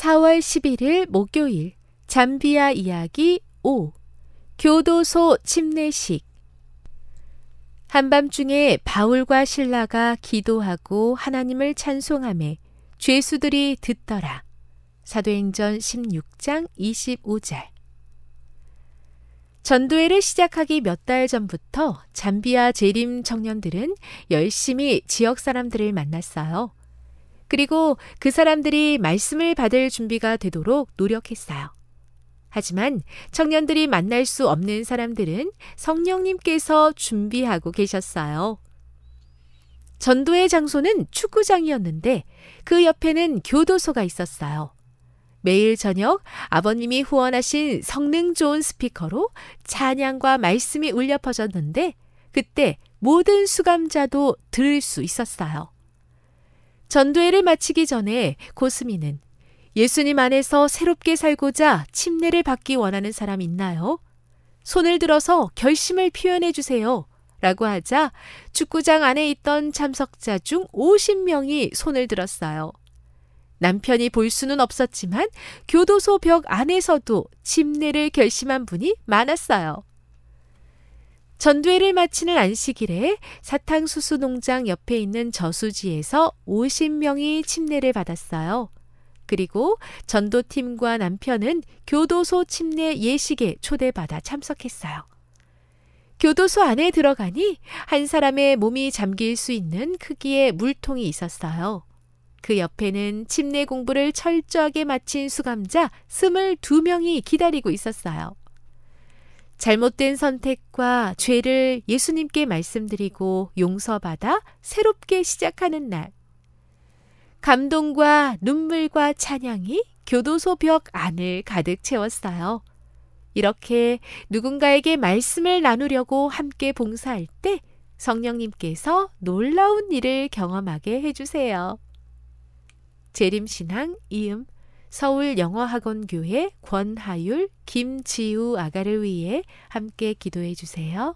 4월 11일 목요일 잠비아 이야기 5 교도소 침례식 한밤중에 바울과 신라가 기도하고 하나님을 찬송함에 죄수들이 듣더라. 사도행전 16장 25절 전도회를 시작하기 몇 달 전부터 잠비아 재림 청년들은 열심히 지역 사람들을 만났어요. 그리고 그 사람들이 말씀을 받을 준비가 되도록 노력했어요. 하지만 청년들이 만날 수 없는 사람들은 성령님께서 준비하고 계셨어요. 전도의 장소는 축구장이었는데 그 옆에는 교도소가 있었어요. 매일 저녁 아버님이 후원하신 성능 좋은 스피커로 찬양과 말씀이 울려 퍼졌는데 그때 모든 수감자도 들을 수 있었어요. 전도회를 마치기 전에 고스미는 예수님 안에서 새롭게 살고자 침례를 받기 원하는 사람 있나요? 손을 들어서 결심을 표현해 주세요. 라고 하자 축구장 안에 있던 참석자 중 50명이 손을 들었어요. 남편이 볼 수는 없었지만 교도소 벽 안에서도 침례를 결심한 분이 많았어요. 전두회를 마치는 안식일에 사탕수수 농장 옆에 있는 저수지에서 50명이 침례를 받았어요. 그리고 전도팀과 남편은 교도소 침례 예식에 초대받아 참석했어요. 교도소 안에 들어가니 한 사람의 몸이 잠길 수 있는 크기의 물통이 있었어요. 그 옆에는 침례 공부를 철저하게 마친 수감자 22명이 기다리고 있었어요. 잘못된 선택과 죄를 예수님께 말씀드리고 용서받아 새롭게 시작하는 날. 감동과 눈물과 찬양이 교도소 벽 안을 가득 채웠어요. 이렇게 누군가에게 말씀을 나누려고 함께 봉사할 때 성령님께서 놀라운 일을 경험하게 해주세요. 재림신앙 이음 서울 영어학원교회 권하율, 김지우 아가를 위해 함께 기도해 주세요.